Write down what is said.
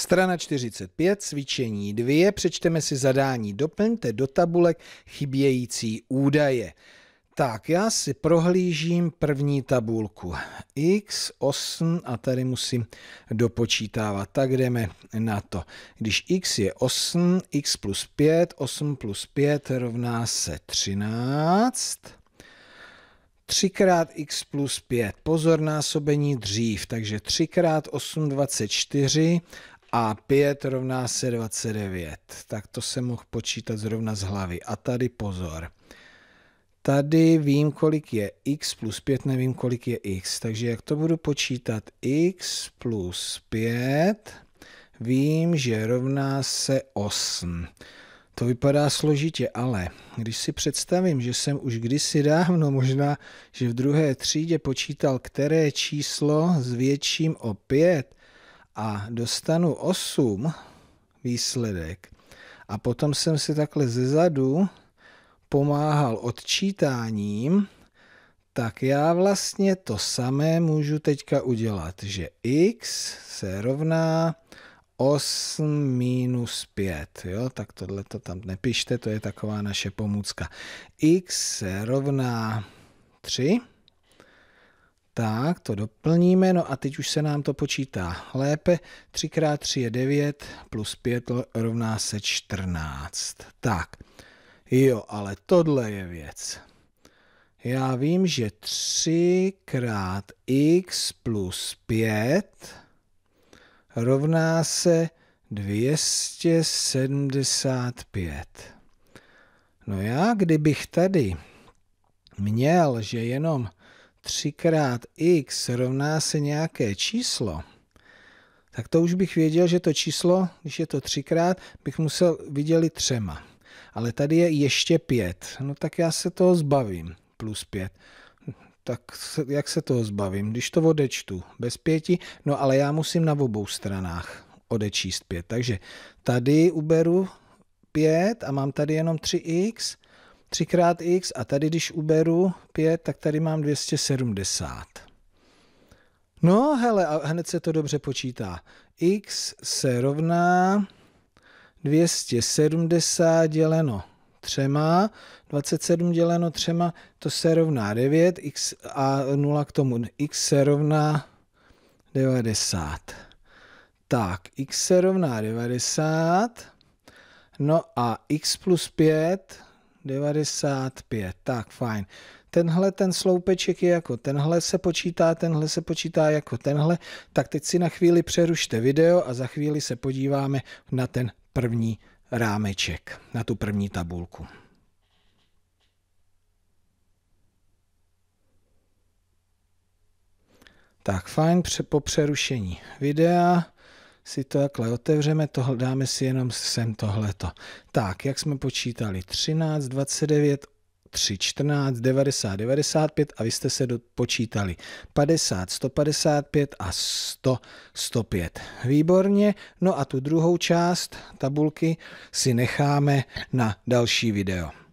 Strana 45, cvičení 2, přečteme si zadání, doplňte do tabulek chybějící údaje. Tak, já si prohlížím první tabulku. X, 8 a tady musím dopočítávat. Tak jdeme na to. Když X je 8, X plus 5, 8 plus 5 rovná se 13. 3x x plus 5, pozor násobení dřív, takže 3 x 8, 24 a 5 rovná se 29. Tak to jsem mohl počítat zrovna z hlavy. A tady pozor. Tady vím, kolik je x plus 5, nevím, kolik je x. Takže jak to budu počítat? x plus 5 vím, že rovná se 8. To vypadá složitě, ale když si představím, že jsem už kdysi dávno, možná, že v druhé třídě počítal, které číslo zvětším o 5, a dostanu 8 výsledek a potom jsem si takhle zezadu pomáhal odčítáním, tak já vlastně to samé můžu teďka udělat, že x se rovná 8 minus 5, jo, tak tohle to tam nepište, to je taková naše pomůcka. x se rovná 3 tak, to doplníme, no a teď už se nám to počítá lépe. 3x3 je 9, plus 5 rovná se 14. Tak, jo, ale tohle je věc. Já vím, že 3 x x plus 5 rovná se 275. No já, kdybych tady měl, že jenom 3krát x rovná se nějaké číslo, tak to už bych věděl, že to číslo, když je to 3krát, bych musel viděli třema. Ale tady je ještě 5. No tak já se toho zbavím. Plus 5. Tak se, jak se toho zbavím? Když to odečtu bez pěti, no ale já musím na obou stranách odečíst 5. Takže tady uberu 5 a mám tady jenom 3x 3 x a tady, když uberu 5, tak tady mám 270. No, hele, a hned se to dobře počítá. x se rovná 270 děleno 3, 27 děleno 3, to se rovná 9, x a 0 k tomu, x se rovná 90. Tak, x se rovná 90, no a x plus 5 95, tak fajn. Tenhle ten sloupeček je jako tenhle se počítá, tenhle se počítá jako tenhle, tak teď si na chvíli přerušte video a za chvíli se podíváme na ten první rámeček, na tu první tabulku. Tak fajn, po přerušení videa si to takhle otevřeme, tohle dáme si jenom sem tohleto. Tak, jak jsme počítali, 13, 29, 3, 14, 90, 95 a vy jste se počítali 50, 155 a 100, 105. Výborně, no a tu druhou část tabulky si necháme na další video.